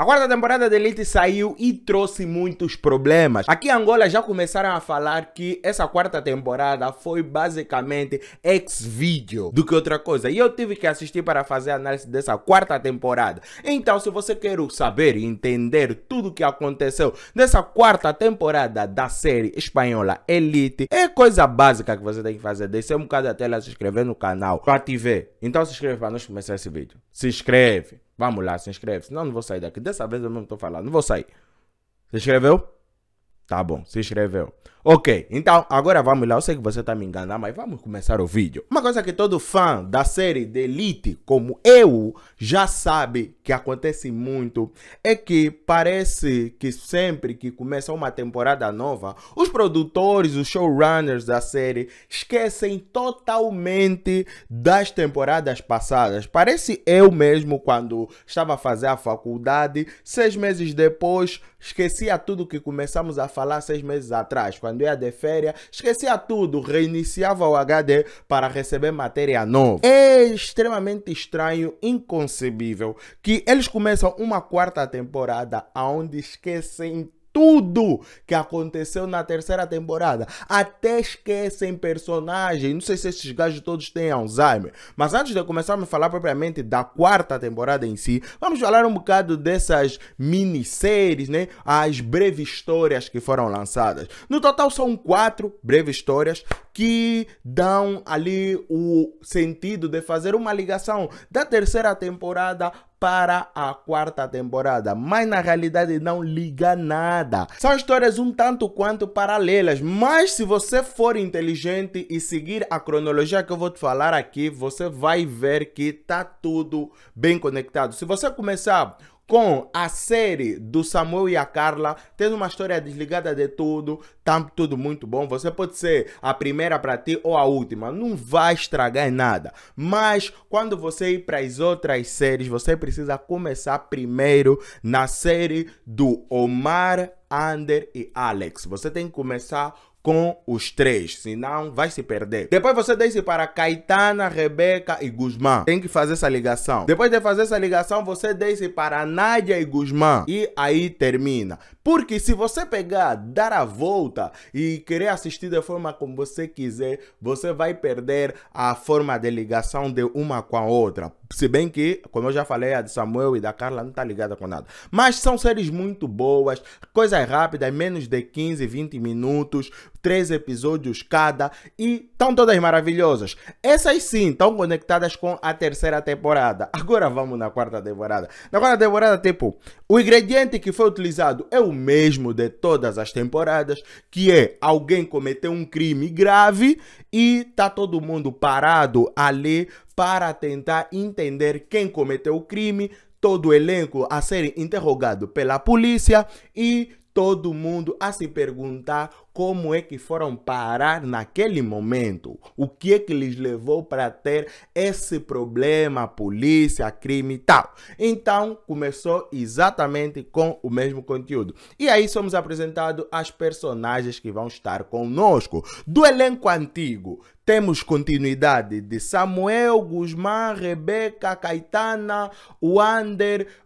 A quarta temporada de Elite saiu e trouxe muitos problemas. Aqui em Angola já começaram a falar que essa quarta temporada foi basicamente ex-vídeo do que outra coisa. E eu tive que assistir para fazer a análise dessa quarta temporada. Então, se você quer saber e entender tudo o que aconteceu nessa quarta temporada da série espanhola Elite, é coisa básica que você tem que fazer. Descer um bocado da tela, se inscrever no canal, para ativar. Então se inscreve para nós começar esse vídeo. Se inscreve. Vamos lá, se inscreve. Senão não vou sair daqui. Dessa vez eu não estou falando. Não vou sair. Se inscreveu? Tá bom, se inscreveu. Ok, então agora vamos lá. Eu sei que você tá me enganando, mas vamos começar o vídeo. Uma coisa que todo fã da série The Elite, como eu, já sabe que acontece muito é que parece que sempre que começa uma temporada nova, os produtores, os showrunners da série esquecem totalmente das temporadas passadas. Parece eu mesmo quando estava a fazer a faculdade, seis meses depois, esquecia tudo que começamos a fazer falar seis meses atrás, quando ia de férias, esquecia tudo, reiniciava o HD para receber matéria nova. É extremamente estranho, inconcebível, que eles começam uma quarta temporada onde esquecem tudo que aconteceu na terceira temporada. Até esquecem personagem. Não sei se esses gajos todos têm Alzheimer. Mas antes de começar a me falar propriamente da quarta temporada em si, vamos falar um bocado dessas minisséries, né? As breves histórias que foram lançadas. No total são quatro breves histórias que dão ali o sentido de fazer uma ligação da terceira temporada para a quarta temporada, mas na realidade não liga nada. São histórias um tanto quanto paralelas, mas se você for inteligente e seguir a cronologia que eu vou te falar aqui, você vai ver que tá tudo bem conectado. Se você começar com a série do Samuel e a Carla. Tens uma história desligada de tudo, tá tudo muito bom. Você pode ser a primeira para ti ou a última, não vai estragar em nada. Mas quando você ir para as outras séries, você precisa começar primeiro na série do Omar, Ander e Alex. Você tem que começar com os três, senão vai se perder. Depois você desce para Caetana, Rebeca e Guzmán. Tem que fazer essa ligação. Depois de fazer essa ligação, você desce para Nádia e Guzmán e aí termina. Porque se você pegar, dar a volta e querer assistir da forma como você quiser, você vai perder a forma de ligação de uma com a outra. Se bem que, como eu já falei, a de Samuel e da Carla não está ligada com nada. Mas são séries muito boas, coisas rápidas, menos de 15, 20 minutos três episódios cada e estão todas maravilhosas. Essas sim estão conectadas com a terceira temporada. Agora vamos na quarta temporada. Na quarta temporada, tipo, o ingrediente que foi utilizado é o mesmo de todas as temporadas, que é alguém cometeu um crime grave e tá todo mundo parado ali para tentar entender quem cometeu o crime, todo o elenco a ser interrogado pela polícia e todo mundo a se perguntar como é que foram parar naquele momento, o que é que lhes levou para ter esse problema, polícia, crime e tal. Então começou exatamente com o mesmo conteúdo. E aí somos apresentados as personagens que vão estar conosco. Do elenco antigo temos continuidade de Samuel, Guzmán, Rebeca, Caetana, o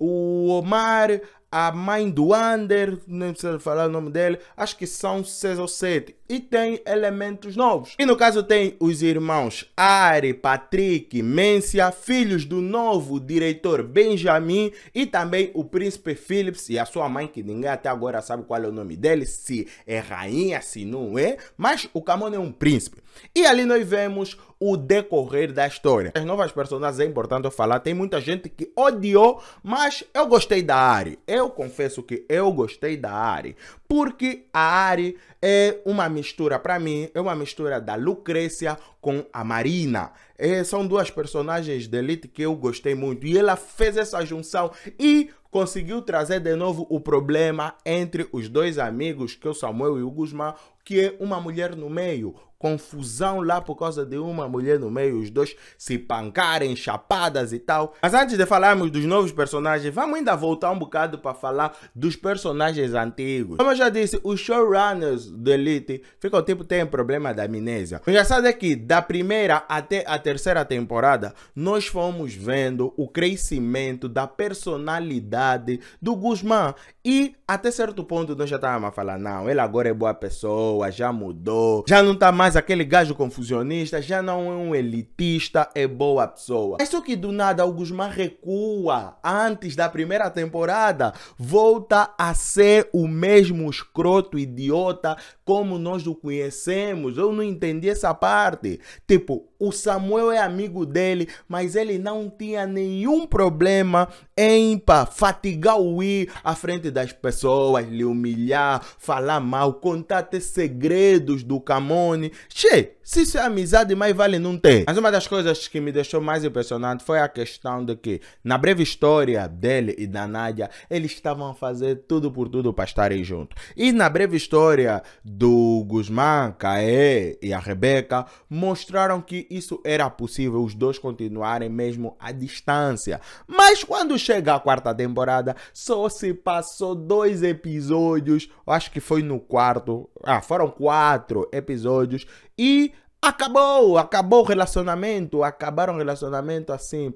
o Omar, a mãe do Wander, não precisa falar o nome dele, acho que são seis ou sete. E tem elementos novos. E no caso tem os irmãos Ari, Patrick, Mencia, filhos do novo diretor Benjamin e também o príncipe Phillips e a sua mãe, que ninguém até agora sabe qual é o nome dele, se é rainha, se não é, mas o Camon é um príncipe. E ali nós vemos o decorrer da história. As novas personagens é importante eu falar, tem muita gente que odiou, mas eu gostei da Ari. Eu confesso que eu gostei da Ari, porque a Ari é uma mistura para mim, é uma mistura da Lucrécia com a Marina. É, são duas personagens de elite que eu gostei muito e ela fez essa junção e conseguiu trazer de novo o problema entre os dois amigos, que é o Samuel e o Guzmán, que é uma mulher no meio. Confusão lá por causa de uma mulher no meio, os dois se pancarem, chapadas e tal. Mas antes de falarmos dos novos personagens, vamos ainda voltar um bocado para falar dos personagens antigos. Como eu já disse, os showrunners do Elite ficam tipo tem problema da amnésia. O engraçado é que da primeira até a terceira temporada, nós fomos vendo o crescimento da personalidade do Guzmán. E até certo ponto nós já estávamos a falar, não, ele agora é boa pessoa, já mudou, já não está mais aquele gajo confusionista, já não é um elitista, é boa pessoa. É só que do nada o Guzmán recua antes da primeira temporada, volta a ser o mesmo escroto idiota como nós o conhecemos. Eu não entendi essa parte. Tipo, o Samuel é amigo dele, mas ele não tinha nenhum problema em pá, fatigar o I à frente da das pessoas, lhe humilhar, falar mal, contar até segredos do Camone. Che, se isso é amizade, mais vale não ter. Mas uma das coisas que me deixou mais impressionado foi a questão de que, na breve história dele e da Nádia, eles estavam a fazer tudo por tudo para estarem juntos. E na breve história do Guzmán, Caê e a Rebeca, mostraram que isso era possível, os dois continuarem mesmo à distância. Mas quando chega a quarta temporada, só se passou dois episódios, acho que foi no quarto, ah, foram quatro episódios e acabou, acabou o relacionamento, acabaram o relacionamento assim,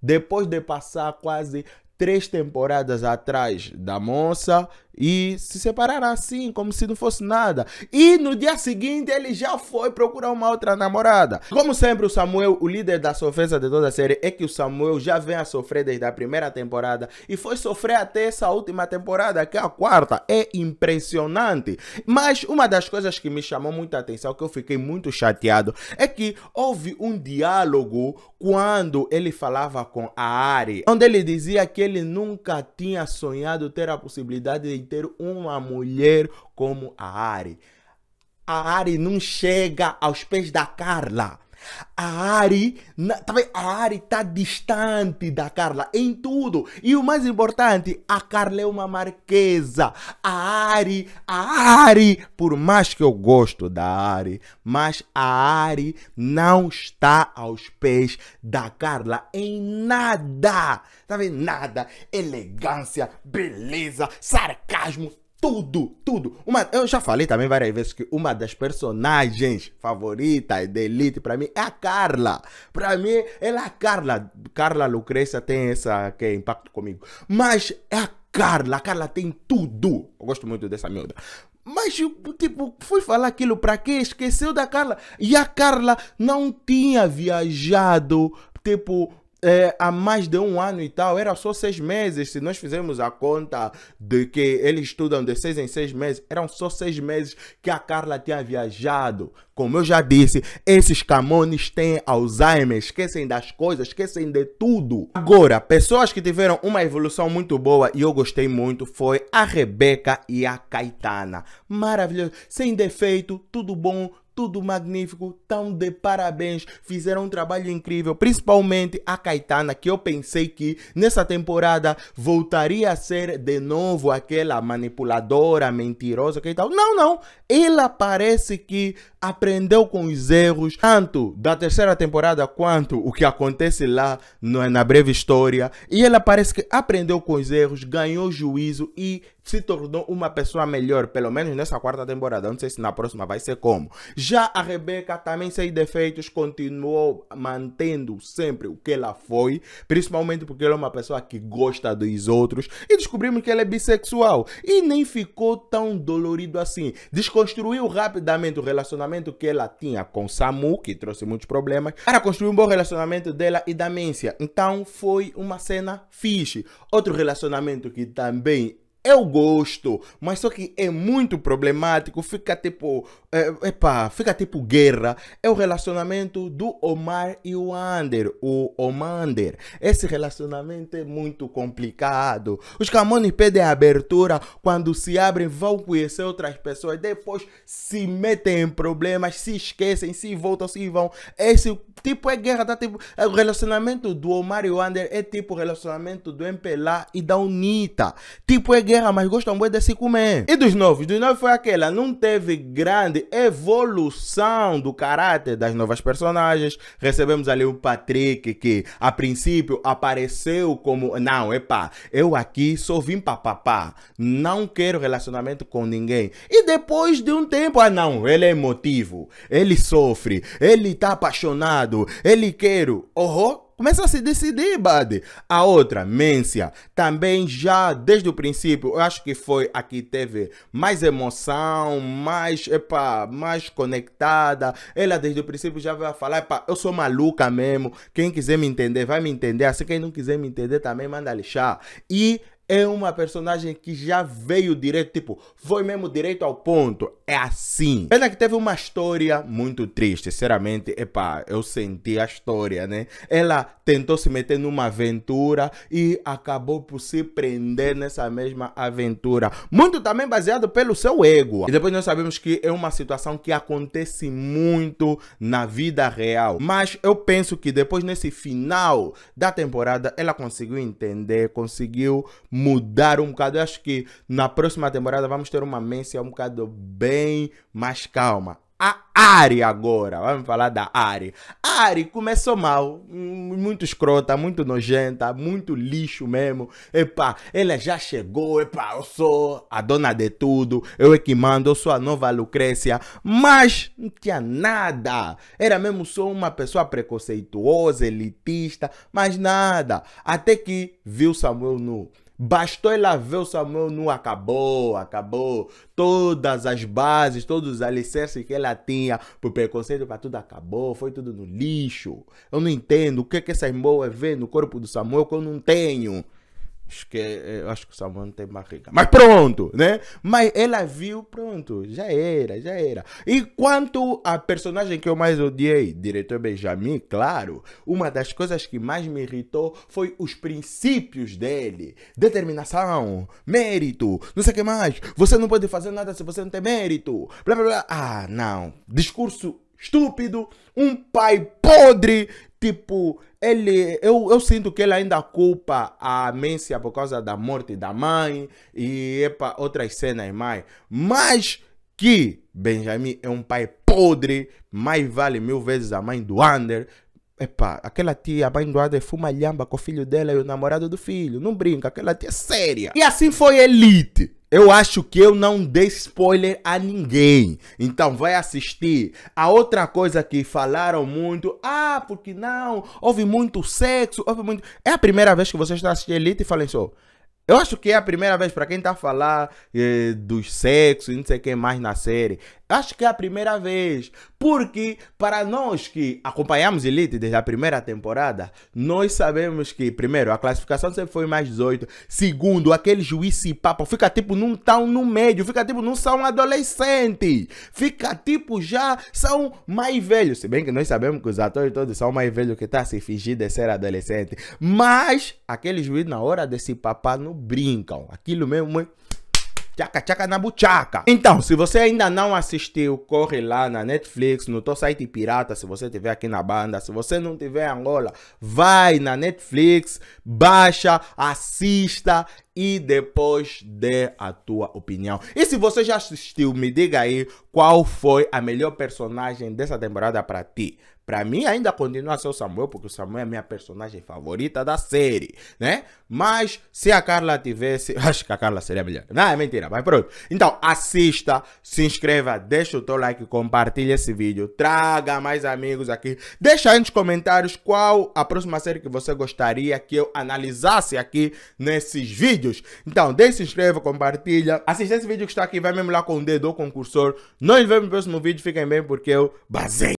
depois de passar quase três temporadas atrás da moça e se separaram assim, como se não fosse nada. E no dia seguinte ele já foi procurar uma outra namorada. Como sempre, o Samuel, o líder da sofrência de toda a série, é que o Samuel já vem a sofrer desde a primeira temporada e foi sofrer até essa última temporada, que é a quarta. É impressionante. Mas uma das coisas que me chamou muita atenção, que eu fiquei muito chateado, é que houve um diálogo quando ele falava com a Ari, onde ele dizia que ele nunca tinha sonhado ter a possibilidade de ter uma mulher como a Ari. A Ari não chega aos pés da Carla. A Ari, na, tá vendo? a Ari tá distante da Carla em tudo. E o mais importante, a Carla é uma marquesa. A Ari, a Ari, por mais que eu gosto da Ari, mas a Ari não está aos pés da Carla em nada. Tá vendo? Nada. Elegância, beleza, sarcasmo, tudo, tudo. Uma, eu já falei também várias vezes que uma das personagens favoritas da Elite para mim é a Carla. Para mim, ela é a Carla. Carla Lucrecia tem essa que é impacto comigo. Mas é a Carla, a Carla tem tudo. Eu gosto muito dessa miúda. Mas, tipo, fui falar aquilo para quê? Esqueceu da Carla. E a Carla não tinha viajado, tipo, é, há mais de um ano e tal, era só seis meses. Se nós fizermos a conta de que eles estudam de seis em seis meses, eram só seis meses que a Carla tinha viajado. Como eu já disse, esses camões têm Alzheimer, esquecem das coisas, esquecem de tudo. Agora, pessoas que tiveram uma evolução muito boa e eu gostei muito foi a Rebeca e a Caetana. Maravilhoso, sem defeito, tudo bom, tudo magnífico, tão de parabéns, fizeram um trabalho incrível, principalmente a Caetana, que eu pensei que nessa temporada voltaria a ser de novo aquela manipuladora, mentirosa que tal. Não, não, ela parece que aprendeu com os erros, tanto da terceira temporada quanto o que acontece lá na breve história, e ela parece que aprendeu com os erros, ganhou juízo e se tornou uma pessoa melhor, pelo menos nessa quarta temporada. Não sei se na próxima vai ser como. Já a Rebeca também sem defeitos continuou mantendo sempre o que ela foi, principalmente porque ela é uma pessoa que gosta dos outros e descobrimos que ela é bissexual e nem ficou tão dolorido assim. Desconstruiu rapidamente o relacionamento que ela tinha com Samu, que trouxe muitos problemas, para construir um bom relacionamento dela e da Mencia. Então foi uma cena fixe. Outro relacionamento que também eu gosto, mas só que é muito problemático, fica tipo, é, epa, fica tipo guerra. É o relacionamento do Omar e o Ander, o Omander. Esse relacionamento é muito complicado. Os camões pedem abertura, quando se abrem vão conhecer outras pessoas, depois se metem em problemas, se esquecem, se voltam, se vão. Esse tipo é guerra, tá tipo, é o relacionamento do Omar e o Ander é tipo o relacionamento do MPLA e da UNITA. Tipo é guerra, mas gostam muito de se comer. E dos novos? Dos novos foi aquela, não teve grande evolução do caráter das novas personagens. Recebemos ali o Patrick, que a princípio apareceu como, não, epá, eu aqui só vim pra papá, não quero relacionamento com ninguém. E depois de um tempo, ah não, ele é emotivo, ele sofre, ele tá apaixonado, ele quer, oh, Começa a se decidir, Buddy. A outra, Mência, também já desde o princípio, eu acho que foi a que teve mais emoção, mais, epa, mais conectada. Ela desde o princípio já vai falar, epa, eu sou maluca mesmo. Quem quiser me entender, vai me entender. Assim, quem não quiser me entender também, manda lixar. E é uma personagem que já veio direto, tipo, foi mesmo direito ao ponto. É assim. Pena que teve uma história muito triste, sinceramente, epá, eu senti a história, né? Ela tentou se meter numa aventura e acabou por se prender nessa mesma aventura. Muito também baseado pelo seu ego. E depois nós sabemos que é uma situação que acontece muito na vida real. Mas eu penso que depois, nesse final da temporada, ela conseguiu entender, conseguiu mudar um bocado. Eu acho que na próxima temporada vamos ter uma Messi um bocado bem mais calma. A Ari agora, vamos falar da Ari. A Ari começou mal, hum, muito escrota, muito nojenta, muito lixo mesmo. Epa ela já chegou, Epa eu sou a dona de tudo, eu é que mando, eu sou a nova Lucrécia, mas não tinha nada. Era mesmo só uma pessoa preconceituosa, elitista, mas nada. Até que viu Samuel nu. Bastou ele ver o Samuel não acabou, acabou. Todas as bases, todos os alicerces que ela tinha pro preconceito para tudo acabou, foi tudo no lixo. Eu não entendo o que é que essas boas vê no corpo do Samuel que eu não tenho. Esque... É, é, acho que o salmão tem barriga. Mas pronto, né? Mas ela viu, pronto, já era, já era. E quanto a personagem que eu mais odiei, diretor Benjamin, claro, uma das coisas que mais me irritou foi os princípios dele. Determinação, mérito, não sei o que mais. Você não pode fazer nada se você não tem mérito. Blá, blá, blá. Ah, não. Discurso estúpido, um pai podre Tipo, ele, eu, eu sinto que ele ainda culpa a Mência por causa da morte da mãe e epa, outras cenas mais. Mas que Benjamin é um pai podre, mais vale mil vezes a mãe do Ander. Epa, aquela tia, a mãe do Ander fuma lhamba com o filho dela e o namorado do filho. Não brinca, aquela tia é séria. E assim foi Elite. Eu acho que eu não dei spoiler a ninguém. Então vai assistir. A outra coisa que falaram muito, ah, porque não, houve muito sexo, houve muito. É a primeira vez que você está assistindo Elite e falem isso? Assim, eu acho que é a primeira vez para quem está a falar eh, dos sexos e não sei o que mais na série. Acho que é a primeira vez, porque para nós que acompanhamos Elite desde a primeira temporada, nós sabemos que, primeiro, a classificação sempre foi mais 18, segundo, aquele juiz e papo fica tipo num tão no médio, fica tipo não são adolescentes, fica tipo já são mais velhos, se bem que nós sabemos que os atores todos são mais velhos que tá a se fingir de ser adolescente, mas aquele juiz na hora desse papá não brincam, aquilo mesmo é Tchaca, tchaca na buchaca. Então, se você ainda não assistiu, corre lá na Netflix, no teu site pirata, se você estiver aqui na banda. Se você não tiver em Angola, vai na Netflix, baixa, assista e depois dê a tua opinião. E se você já assistiu, me diga aí qual foi a melhor personagem dessa temporada para ti. Pra mim ainda continua a ser é o Samuel, porque o Samuel é minha personagem favorita da série, né? Mas se a Carla tivesse. Acho que a Carla seria melhor. Não, é mentira, mas pronto. Então, assista, se inscreva, deixa o teu like, compartilha esse vídeo, traga mais amigos aqui. Deixa aí nos comentários qual a próxima série que você gostaria que eu analisasse aqui nesses vídeos. Então, deixa, se inscreva, compartilha. Assista esse vídeo que está aqui, vai mesmo lá com o dedo ou com o cursor. Nós vemos no próximo vídeo, fiquem bem porque eu basei.